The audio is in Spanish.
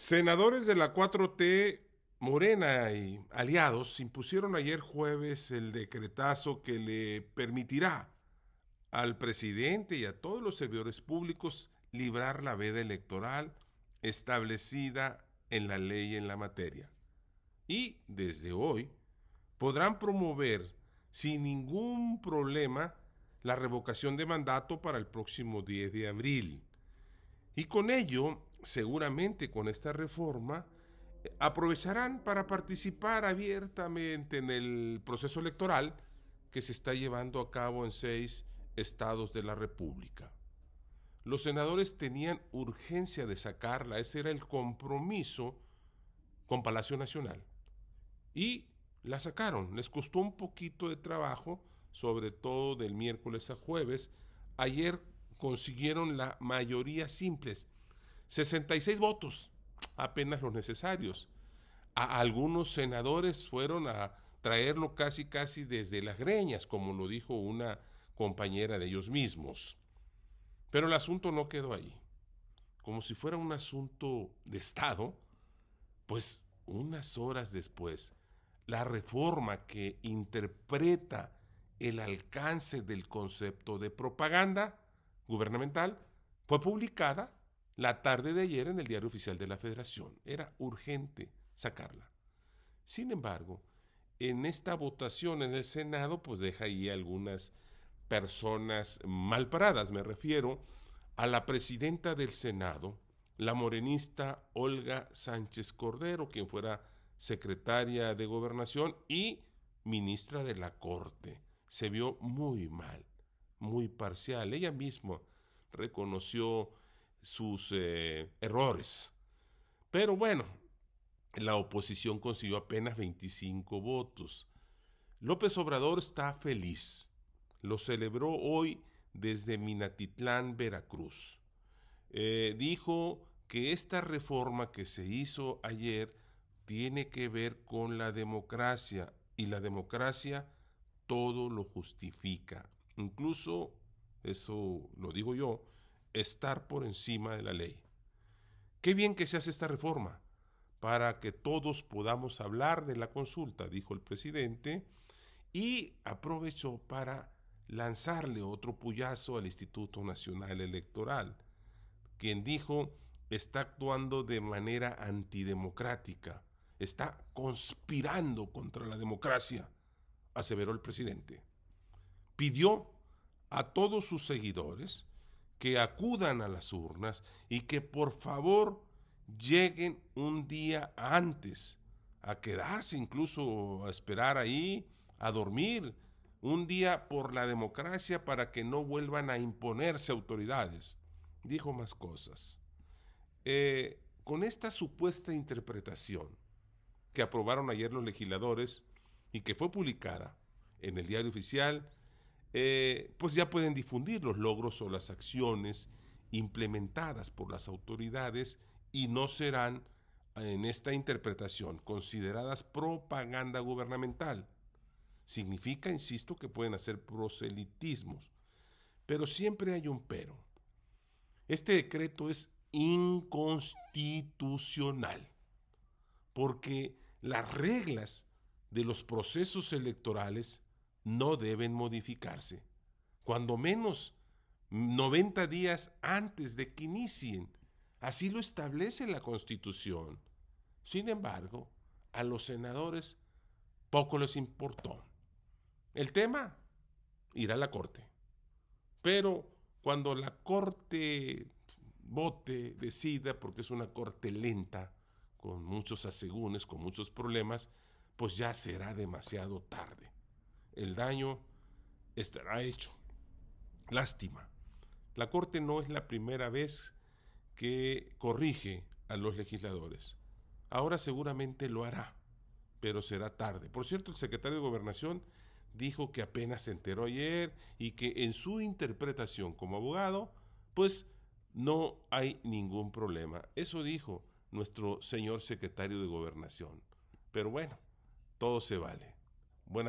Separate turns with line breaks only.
Senadores de la 4T, Morena y aliados impusieron ayer jueves el decretazo que le permitirá al presidente y a todos los servidores públicos librar la veda electoral establecida en la ley en la materia. Y desde hoy podrán promover sin ningún problema la revocación de mandato para el próximo 10 de abril. Y con ello seguramente con esta reforma, eh, aprovecharán para participar abiertamente en el proceso electoral que se está llevando a cabo en seis estados de la República. Los senadores tenían urgencia de sacarla, ese era el compromiso con Palacio Nacional. Y la sacaron, les costó un poquito de trabajo, sobre todo del miércoles a jueves. Ayer consiguieron la mayoría simples, 66 votos, apenas los necesarios. A algunos senadores fueron a traerlo casi casi desde las greñas, como lo dijo una compañera de ellos mismos. Pero el asunto no quedó ahí. Como si fuera un asunto de Estado, pues unas horas después, la reforma que interpreta el alcance del concepto de propaganda gubernamental fue publicada la tarde de ayer en el diario oficial de la Federación. Era urgente sacarla. Sin embargo, en esta votación en el Senado, pues deja ahí algunas personas mal paradas. Me refiero a la presidenta del Senado, la morenista Olga Sánchez Cordero, quien fuera secretaria de gobernación y ministra de la Corte. Se vio muy mal, muy parcial. Ella misma reconoció sus eh, errores. Pero bueno, la oposición consiguió apenas 25 votos. López Obrador está feliz. Lo celebró hoy desde Minatitlán, Veracruz. Eh, dijo que esta reforma que se hizo ayer tiene que ver con la democracia y la democracia todo lo justifica. Incluso, eso lo digo yo, estar por encima de la ley. Qué bien que se hace esta reforma para que todos podamos hablar de la consulta, dijo el presidente, y aprovechó para lanzarle otro puyazo al Instituto Nacional Electoral, quien dijo está actuando de manera antidemocrática, está conspirando contra la democracia, aseveró el presidente. Pidió a todos sus seguidores que acudan a las urnas y que por favor lleguen un día antes a quedarse incluso a esperar ahí, a dormir, un día por la democracia para que no vuelvan a imponerse autoridades. Dijo más cosas. Eh, con esta supuesta interpretación que aprobaron ayer los legisladores y que fue publicada en el diario oficial eh, pues ya pueden difundir los logros o las acciones implementadas por las autoridades y no serán, en esta interpretación, consideradas propaganda gubernamental. Significa, insisto, que pueden hacer proselitismos. Pero siempre hay un pero. Este decreto es inconstitucional, porque las reglas de los procesos electorales no deben modificarse, cuando menos 90 días antes de que inicien. Así lo establece la Constitución. Sin embargo, a los senadores poco les importó. El tema irá a la Corte. Pero cuando la Corte vote, decida, porque es una Corte lenta, con muchos asegúnes, con muchos problemas, pues ya será demasiado tarde el daño estará hecho. Lástima. La Corte no es la primera vez que corrige a los legisladores. Ahora seguramente lo hará, pero será tarde. Por cierto, el secretario de Gobernación dijo que apenas se enteró ayer y que en su interpretación como abogado, pues no hay ningún problema. Eso dijo nuestro señor secretario de Gobernación. Pero bueno, todo se vale. Buenas